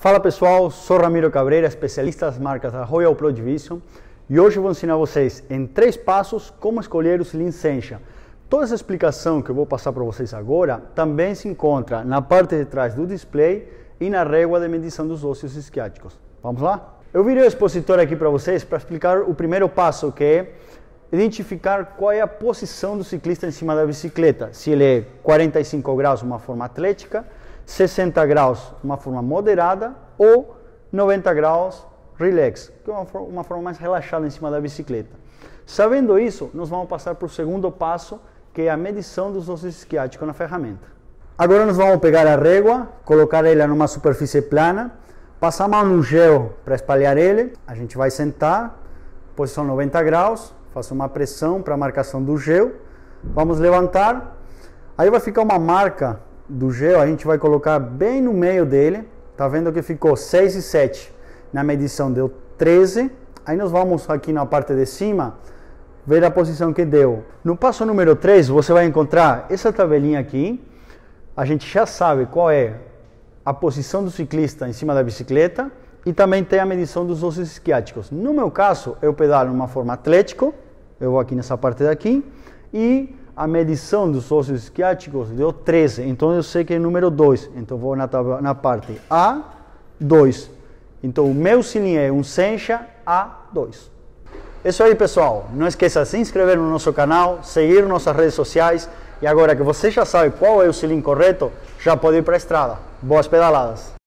Fala pessoal, sou Ramiro Cabreira, especialista das marcas da Royal Pro Division e hoje vou ensinar vocês em três passos como escolher o Lean Toda essa explicação que eu vou passar para vocês agora também se encontra na parte de trás do display e na régua de medição dos ósseos isquiáticos. Vamos lá? Eu virei o expositor aqui para vocês para explicar o primeiro passo que é identificar qual é a posição do ciclista em cima da bicicleta, se ele é 45 graus, uma forma atlética, 60 graus, uma forma moderada, ou 90 graus, relax, que é uma, uma forma mais relaxada em cima da bicicleta. Sabendo isso, nós vamos passar para o segundo passo, que é a medição dos ossos esquiáticos na ferramenta. Agora nós vamos pegar a régua, colocar ela numa superfície plana, passar a mão no gel para espalhar ele, a gente vai sentar, posição 90 graus, faço uma pressão para a marcação do gel, vamos levantar, aí vai ficar uma marca do gel, a gente vai colocar bem no meio dele. Tá vendo que ficou 6 e 7. Na medição deu 13. Aí nós vamos aqui na parte de cima ver a posição que deu. No passo número 3, você vai encontrar essa tabelinha aqui. A gente já sabe qual é a posição do ciclista em cima da bicicleta e também tem a medição dos ossos isquiáticos. No meu caso, eu pedalo numa uma forma atlético, eu vou aqui nessa parte daqui e a medição dos ossos isquiáticos deu 13, então eu sei que é número 2. Então vou na, na parte A, 2. Então o meu sininho é um sencha A2. Isso aí, pessoal. Não esqueça de se inscrever no nosso canal, seguir nossas redes sociais. E agora que você já sabe qual é o cilindro correto, já pode ir para a estrada. Boas pedaladas!